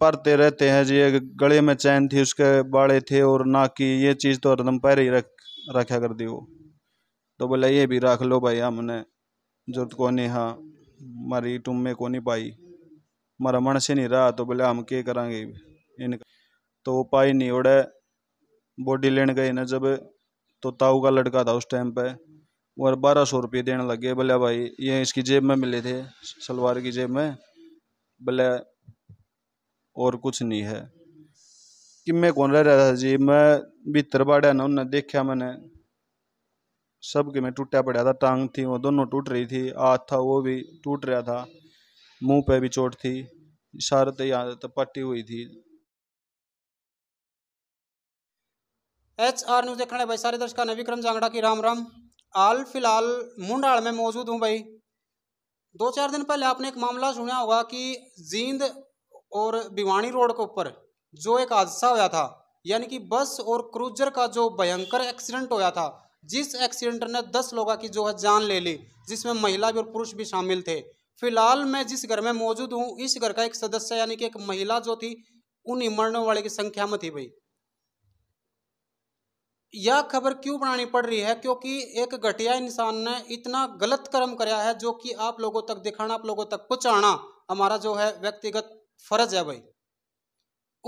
पढ़ते रहते हैं जी गले में चैन थी उसके बाड़े थे और ना की ये चीज़ तो हरदम पैर ही रख रखा कर दी वो तो बोला ये भी रख लो भाई हमने जरूरत को नहीं हाँ मारी तुम में को नहीं पाई हमारा मन से नहीं रहा तो बोले हम क्या करेंगे इनका तो वो पाई नहीं उड़े बॉडी लेने गए ना जब तो ताऊ का लड़का था उस टाइम पे और बारह सौ रुपये देने लगे बोले भाई ये इसकी जेब में मिले थे सलवार की जेब में बोले और कुछ नहीं है कि मैं कौन रह रहा था जी मैं भीतर बाड़ा ना उन्हें देखा मैंने सब के में टूटा पड़ा था टांग थी वो दोनों टूट रही थी हाथ था वो भी टूट रहा था मुंह पे भी चोट थी इशारत यहाँ तो पट्टी हुई थी एच आर न्यूज़ देखने भाई सारे दर्शक विक्रम जांगड़ा की राम राम हाल फिलहाल मुंडाल में मौजूद हूँ भाई दो चार दिन पहले आपने एक मामला सुना होगा कि जींद और भिवानी रोड के ऊपर जो एक हादसा हुआ था यानी कि बस और क्रूजर का जो भयंकर एक्सीडेंट हुआ था जिस एक्सीडेंट ने दस लोगों की जो है जान ले ली जिसमें महिला भी और पुरुष भी शामिल थे फिलहाल मैं जिस घर में मौजूद हूँ इस घर का एक सदस्य यानी कि एक महिला जो थी उन मरने वाले की संख्या में थी भाई यह खबर क्यों बनानी पड़ रही है क्योंकि एक घटिया इंसान ने इतना गलत कर्म कराया है जो कि आप लोगों तक दिखाना आप लोगों तक पहुँचाना हमारा जो है व्यक्तिगत फर्ज है भाई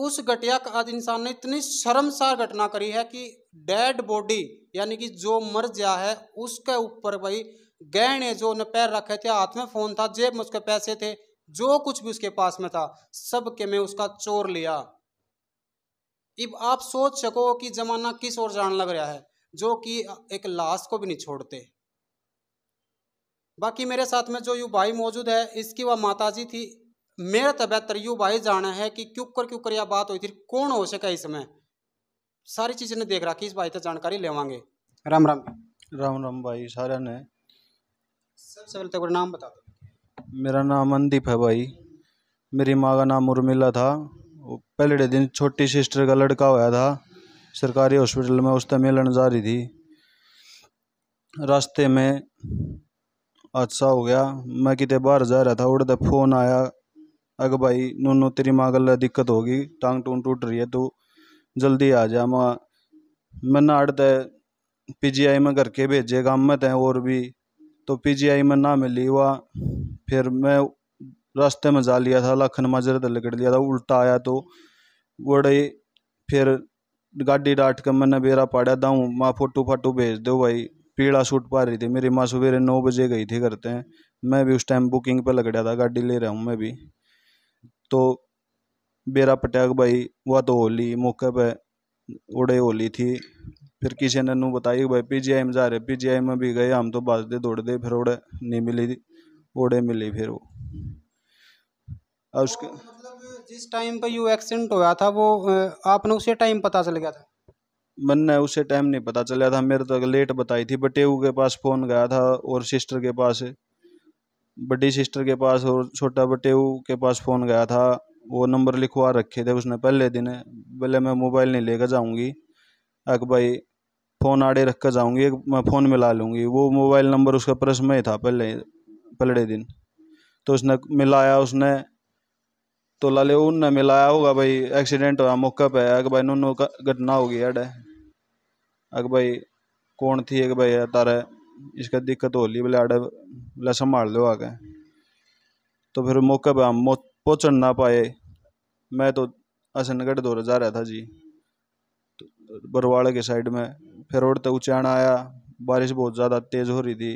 उस घटिया आज इंसान ने इतनी शर्मसार घटना करी है कि डेड बॉडी यानी कि जो मर गया है उसके ऊपर भाई गहने जो उन्हें पैर रखे थे हाथ में फ़ोन था जेब में उसके पैसे थे जो कुछ भी उसके पास में था सब के में उसका चोर लिया इब आप सोच सको कि ज़माना किस ओर जान लग रहा है जो कि एक लाश को भी नहीं छोड़ते बाकी मेरे साथ में जो यू भाई मौजूद है इसकी वह माताजी थी मेरा तो बेहतर यू भाई जाना है कि क्यूकर क्यूकर यह बात हुई थी कौन हो सका इस समय सारी चीज़ ने देख रखी इस भाई तो जानकारी लेवांगे राम राम राम राम भाई सारे ने सबसे पहले तो नाम बता दो मेरा नाम अनदीप है भाई मेरी माँ का नाम उर्मिला था पहले दिन छोटी सिस्टर का लड़का होया था सरकारी हॉस्पिटल में उससे मिलन जा रही थी रास्ते में हादसा हो गया मैं कितने बाहर जा रहा था उड़ते फ़ोन आया अगर भाई नूनो तेरी माँ गल दिक्कत होगी टांग टूंग टूट रही है तो जल्दी आ जा माँ मैं ना जी पीजीआई में करके भेजे काम में तें और भी तो पीजीआई में ना मिली वाह फिर मैं रास्ते में जा लिया था लखन माजर तक लकड़ लिया था उल्टा आया तो बड़े फिर गाड़ी डाट कर मैंने बेरा पाड़ा दाऊँ माँ फोटो फाटू भेज दो भाई पीड़ा सूट पा रही थी मेरी माँ सवेरे नौ बजे गई थी करते हैं मैं भी उस टाइम बुकिंग पर लग था गाड़ी ले रहा हूँ मैं भी तो बेरा पटाग भाई वह तो होली मौके पर उड़े होली थी फिर किसी ने नू बताई भाई पीजीआई में जा रहे पीजीआई में भी गए हम तो भाजते दौड़ते फिर उड़े नहीं मिली ओड़े मिली फिर वो और तो उसके मतलब जिस टाइम पर यू एक्सीडेंट हुआ था वो आपने उसे टाइम पता चल गया था मैंने उसे टाइम नहीं पता चला था मेरे तो लेट बताई थी बटेऊ के पास फ़ोन गया था और सिस्टर के पास बड़ी सिस्टर के पास और छोटा बटेऊ के पास फ़ोन गया था वो नंबर लिखवा रखे थे उसने पहले दिन पहले मैं मोबाइल नहीं लेकर जाऊँगी अक भाई फ़ोन आड़े रख कर जाऊँगी मैं फ़ोन मिला लूँगी वो मोबाइल नंबर उसका प्रश्न में था पहले पहले दिन तो उसने मिलाया उसने तो लाले उनने मिलाया होगा भाई एक्सीडेंट हुआ मौके पे अक भाई का घटना होगी अड अक भाई कौन थी एक भाई तारे इसका दिक्कत हो ली बोले आड़ा बोला संभाल लो आगे तो फिर मौके पर हम पहुँचन ना पाए मैं तो असनगढ़ दौरा जा रहा था जी तो बरवाड़ा के साइड में फिर रोड तो उचान आया बारिश बहुत ज़्यादा तेज़ हो रही थी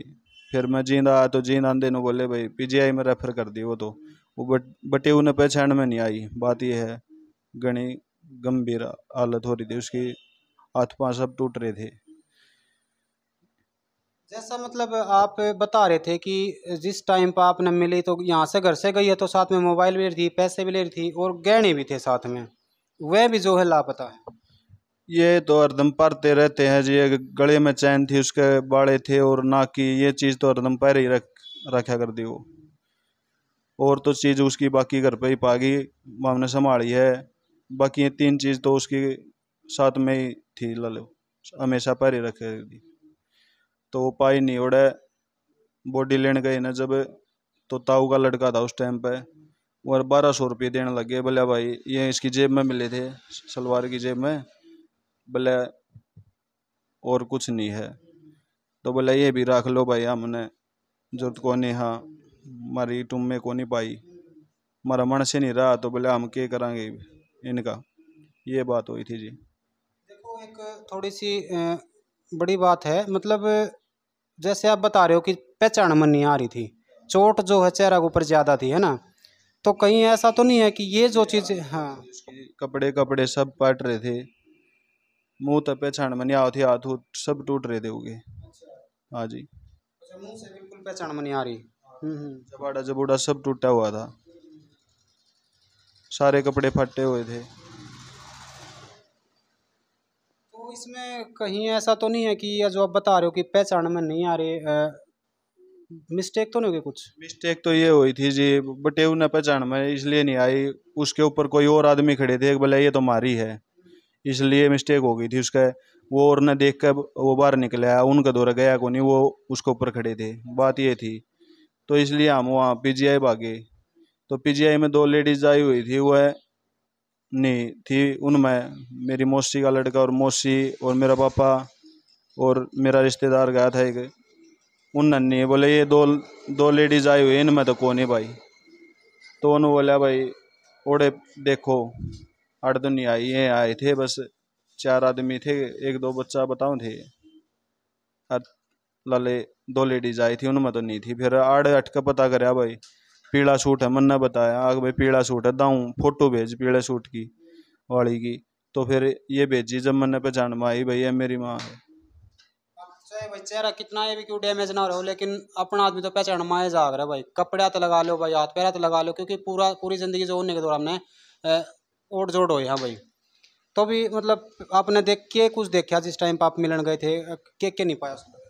फिर मैं जींद आया तो जींद आंदे ने बोले भाई पीजीआई में रेफ़र कर दी वो तो वो बट बटे उन्हें पहचान में नहीं आई बात यह है घनी गंभीर हालत हो रही थी उसकी हाथ पाँव सब टूट रहे थे जैसा मतलब आप बता रहे थे कि जिस टाइम पर आपने मिली तो यहाँ से घर से गई है तो साथ में मोबाइल भी ले रही थी पैसे भी ले रही थी और गहने भी थे साथ में वह भी जो है लापता है ये तो हरदम पढ़ते रहते हैं जी गले में चैन थी उसके बाड़े थे और ना कि ये चीज़ तो हरदम पैर ही रख रखा कर दी वो और तो चीज़ उसकी बाकी घर पर ही पागी हमने संभाली है बाकी ये तीन चीज़ तो उसकी साथ में ही थी ला लो हमेशा पैर ही रखे दी तो वो पाई नहीं उड़े बॉडी लेने गए ना जब तो ताऊ का लड़का था उस टाइम पे और बारह सौ रुपये देने लगे भले भाई ये इसकी जेब में मिले थे सलवार की जेब में भले और कुछ नहीं है तो बोले ये भी रख लो भाई हमने जरूरत को नहीं हाँ मारी टूम में को नहीं पाई मारा मन से नहीं रहा तो बोले हम क्या करेंगे इनका ये बात हुई थी जी देखो एक थोड़ी सी बड़ी बात है मतलब जैसे आप बता रहे हो कि पहचान मन नहीं आ रही थी चोट जो है चेहरा के ऊपर ज़्यादा थी है ना तो कहीं ऐसा तो नहीं है कि ये जो चीज़ हाँ कपड़े कपड़े सब पट रहे थे मुंह तो पहचान मन आ थी हाथ सब टूट रहे थे उगे अच्छा। हाँ जी अच्छा, मुंह से बिल्कुल पहचान मन आ रही हम्म, हम्म। जबाड़ा जबूड़ा सब टूटा हुआ था सारे कपड़े फटे हुए थे इसमें कहीं ऐसा तो नहीं है कि जो आप बता रहे हो कि पहचान में नहीं आ रहे मिस्टेक तो नहीं होगी कुछ मिस्टेक तो ये हुई थी जी बटे उन्हें पहचान में इसलिए नहीं आई उसके ऊपर कोई और आदमी खड़े थे बोले ये तो मारी है इसलिए मिस्टेक हो गई थी उसका वो और ने देख कर वो बाहर निकला उनका दौरा गया को नहीं वो उसके ऊपर खड़े थे बात ये थी तो इसलिए हम वहाँ पीजीआई भागे तो पीजीआई में दो लेडीज आई हुई थी वह नहीं थी उनमें मेरी मौसी का लड़का और मौसी और मेरा पापा और मेरा रिश्तेदार गया था एक उन नहीं बोले ये दो दो लेडीज आई हुई इनमें तो कौन है भाई तो उन्होंने बोला भाई ओड़े देखो आठ दुनिया आई ये आए थे बस चार आदमी थे एक दो बच्चा बताऊं थे लाले दो लेडीज आई थी उनमें तो नहीं थी फिर आड़ अटका पता कराया भाई पीला सूट है मन्ना बताया आग भाई पीला सूट है दाऊँ फोटो भेज पीले सूट की वाली की तो फिर ये भेजी जब मन्ने पे जान माई भाई है मेरी अच्छा माँ है भाई चेहरा कितना ये भी क्यों डैमेज ना रहो लेकिन अपना आदमी तो पहचान माए जाग रहा है भाई कपड़े तो लगा लो भाई हाथ पैर तो लगा लो क्योंकि पूरा पूरी ज़िंदगी जो होने के दौरान हमने ओट जोड़ हो यहाँ भाई तो भी मतलब आपने देख के कुछ देखा जिस टाइम पर आप मिलन गए थे के, के नहीं पाया उसमें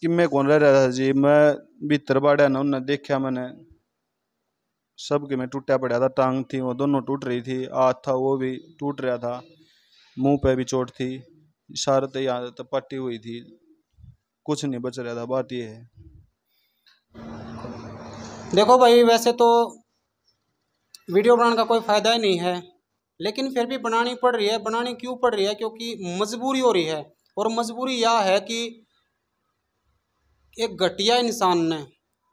कि मैं कौन रह रहा था जी मैं भीतर बाड़ा ना उन्हें देखा मैंने सब के में टूटा पड़ा था टांग थी वो दोनों टूट रही थी हाथ था वो भी टूट रहा था मुंह पे भी चोट थी इशारत यहाँ तो पट्टी हुई थी कुछ नहीं बच रहा था बात ये है देखो भाई वैसे तो वीडियो बनाने का कोई फ़ायदा ही नहीं है लेकिन फिर भी बनानी पड़ रही है बनानी क्यों पड़ रही है क्योंकि मजबूरी हो रही है और मजबूरी यह है कि एक घटिया इंसान ने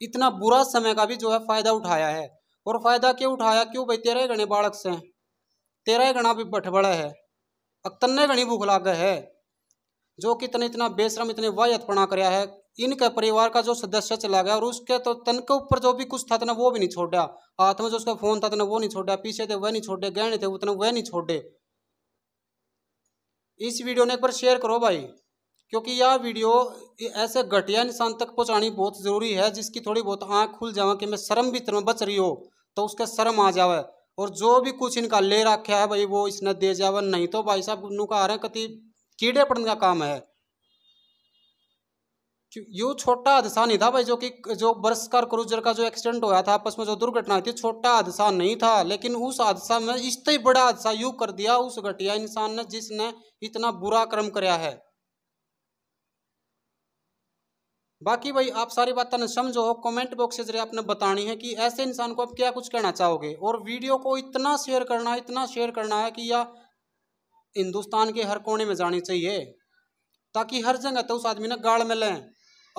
इतना बुरा समय का भी जो है फ़ायदा उठाया है और फ़ायदा क्यों उठाया क्यों भाई तेरह गणे बाड़क से तेरह गणा भी बठबड़ा है अक्तन्ने गणी भूख लाग है जो कि इतने इतना बेश्रम इतने वायतपणा कराया है इनके परिवार का जो सदस्य चला गया और उसके तो तन के ऊपर जो भी कुछ था तने वो भी नहीं छोड़ा हाथ में जो उसका फ़ोन था तने वो नहीं छोड़ा पीछे थे वह नहीं छोड़े गहने थे उतने वह नहीं छोड़े इस वीडियो ने एक बार शेयर करो भाई क्योंकि यह वीडियो ऐसे घटिया इंसान तक पहुँचानी बहुत ज़रूरी है जिसकी थोड़ी बहुत आँख खुल जाए कि मैं शर्म भी तरह बच रही हो तो उसके शर्म आ जावे और जो भी कुछ इनका ले रखा है भाई वो इसने दे जावे नहीं तो भाई साहब उन्हों का आ रहे हैं कति कीड़े पड़ने का काम है यू छोटा हादसा नहीं था भाई जो कि जो बर्स कार क्रूजर का जो एक्सीडेंट हुआ था आपस में जो दुर्घटना थी छोटा हादसा नहीं था लेकिन उस हादसा में इससे बड़ा हादसा यू कर दिया उस घटिया इंसान ने जिसने इतना बुरा कर्म कराया है बाकी भाई आप सारी बात ने समझो हो कमेंट बॉक्स के जरिए आपने बतानी है कि ऐसे इंसान को आप क्या कुछ कहना चाहोगे और वीडियो को इतना शेयर करना है इतना शेयर करना है कि यह हिंदुस्तान के हर कोने में जानी चाहिए ताकि हर जगह तो उस आदमी ने गाड़ में लें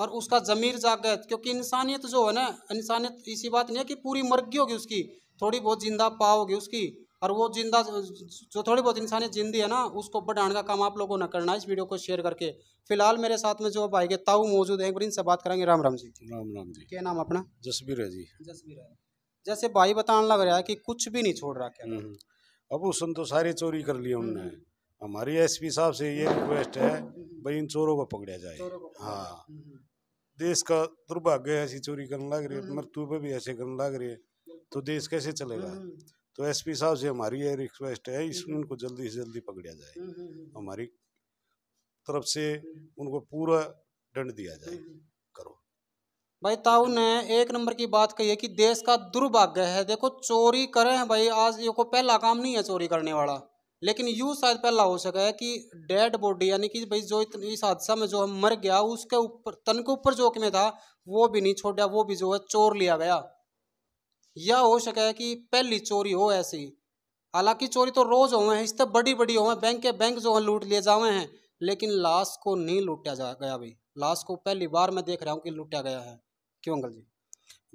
और उसका ज़मीर जागे क्योंकि इंसानियत जो है ना इंसानियत इसी बात नहीं है कि पूरी मर गई होगी उसकी थोड़ी बहुत जिंदा पाओगी उसकी और वो जिंदा जो थोड़ी बहुत इंसानी जिंदी है ना उसको बढ़ाने का काम आप लोगों ने करना है इस वीडियो को शेयर करके फिलहाल मेरे साथ में जो भाई के ताऊ मौजूद हैं इनसे बात करेंगे राम राम जी राम राम जी क्या नाम अपना जसबीर है जी जसबीर है जैसे भाई बताने लग रहा है कि कुछ भी नहीं छोड़ रहा क्या हम्म। अब उसने तो सारी चोरी कर ली उनने हमारी हम्म। एस साहब से ये रिक्वेस्ट है हम्म। भाई इन चोरों को पकड़ा जाए हाँ देश का दुर्भाग्य ऐसी चोरी करने लग रही है मृत्यु पर भी ऐसे करने लग रही है तो देश कैसे चलेगा तो एसपी साहब से हमारी ये रिक्वेस्ट है हम्म, इसमें हम्म। उनको जल्दी से जल्दी पकड़ा जाए हम्म, हमारी तरफ से उनको पूरा दंड दिया जाए करो भाई ताऊ ने एक नंबर की बात कही है कि देश का दुर्भाग्य है देखो चोरी करे करें भाई आज ये को पहला काम नहीं है चोरी करने वाला लेकिन यू शायद पहला हो सका है कि डेड बॉडी यानी कि भाई जो इतनी इस हादसा में जो मर गया उसके ऊपर तन के ऊपर जो में था वो भी नहीं छोड़ा वो भी जो है चोर लिया गया या हो सके कि पहली चोरी हो ऐसी हालांकि चोरी तो रोज हुए हैं इससे बड़ी बड़ी हुए बैंक के बैंक जो है लूट लिए जावे हैं लेकिन लाश को नहीं लूटा जा गया भाई लाश को पहली बार मैं देख रहा हूँ कि लूटा गया है क्यों अंकल जी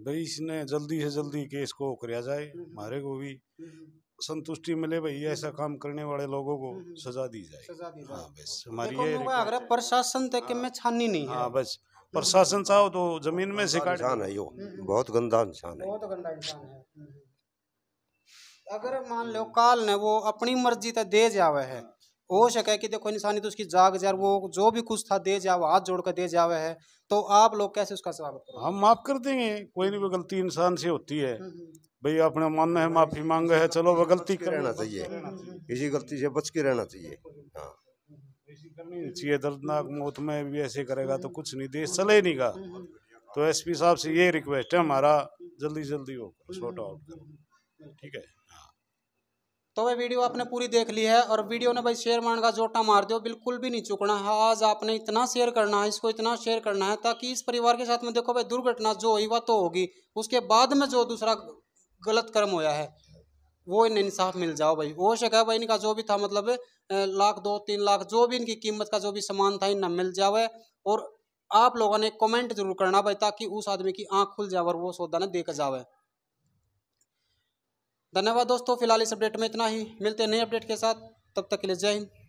भाई इसने जल्दी से जल्दी केस को कराया जाए हमारे हम्म, हम्म। को भी हम्म, संतुष्टि मिले भाई ऐसा काम करने वाले लोगों को सजा दी जाए सजा दी जाए हाँ बस हमारी प्रशासन तक हाँ। में छानी नहीं हाँ बस प्रशासन चाहो तो जमीन में से काट है यो हम्म, हम्म। बहुत गंदा निशान है बहुत गंदा निशान है हम्म, अगर मान लो काल ने वो अपनी मर्जी तक दे जावे है हो सके कि देखो इंसानी तो उसकी जाग जार वो जो भी कुछ था दे जावे हाथ जोड़ कर दे जावे है तो आप लोग कैसे उसका स्वागत हम माफ कर देंगे कोई नहीं कोई गलती इंसान से होती है भाई आपने मानना है माफी मांगे है चलो वो गलती रहना चाहिए किसी गलती से बच के रहना चाहिए हाँ ऐसी चाहिए दर्दनाक मौत में भी ऐसे करेगा तो कुछ नहीं देश का तो एसपी साहब से ये रिक्वेस्ट है हमारा जल्दी जल्दी हो शॉर्ट आउट ठीक है हाँ। तो वह वीडियो आपने पूरी देख ली है और वीडियो ने भाई शेयर मारने का जोटा मार दो बिल्कुल भी नहीं चुकना है आज आपने इतना शेयर करना है इसको इतना शेयर करना है ताकि इस परिवार के साथ में देखो भाई दुर्घटना जो हुई वह तो होगी उसके बाद में जो दूसरा गलत कर्म होया है वो इन्हें इंसाफ मिल जाओ भाई हो सका भाई इनका जो भी था मतलब लाख दो तीन लाख जो भी इनकी कीमत का जो भी सामान था इन्हें मिल जावे और आप लोगों ने कमेंट जरूर करना भाई ताकि उस आदमी की आंख खुल जाए और वो सौदा ने देकर जावे धन्यवाद दोस्तों फिलहाल इस अपडेट में इतना ही मिलते हैं नए अपडेट के साथ तब तक के लिए जय हिंद